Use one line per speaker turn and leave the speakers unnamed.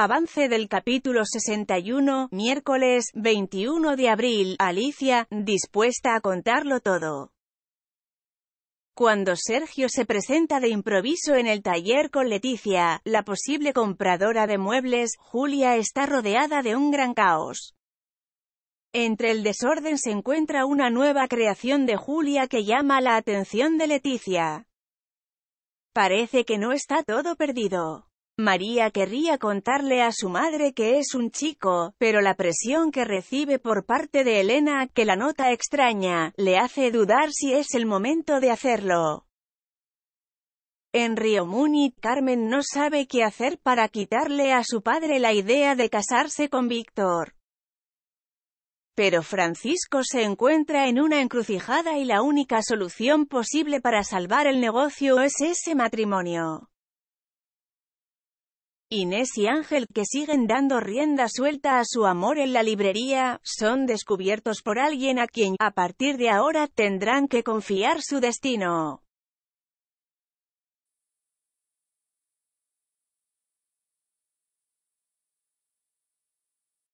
Avance del capítulo 61, miércoles 21 de abril, Alicia, dispuesta a contarlo todo. Cuando Sergio se presenta de improviso en el taller con Leticia, la posible compradora de muebles, Julia está rodeada de un gran caos. Entre el desorden se encuentra una nueva creación de Julia que llama la atención de Leticia. Parece que no está todo perdido. María querría contarle a su madre que es un chico, pero la presión que recibe por parte de Elena, que la nota extraña, le hace dudar si es el momento de hacerlo. En Río Muni, Carmen no sabe qué hacer para quitarle a su padre la idea de casarse con Víctor. Pero Francisco se encuentra en una encrucijada y la única solución posible para salvar el negocio es ese matrimonio. Inés y Ángel que siguen dando rienda suelta a su amor en la librería, son descubiertos por alguien a quien, a partir de ahora, tendrán que confiar su destino.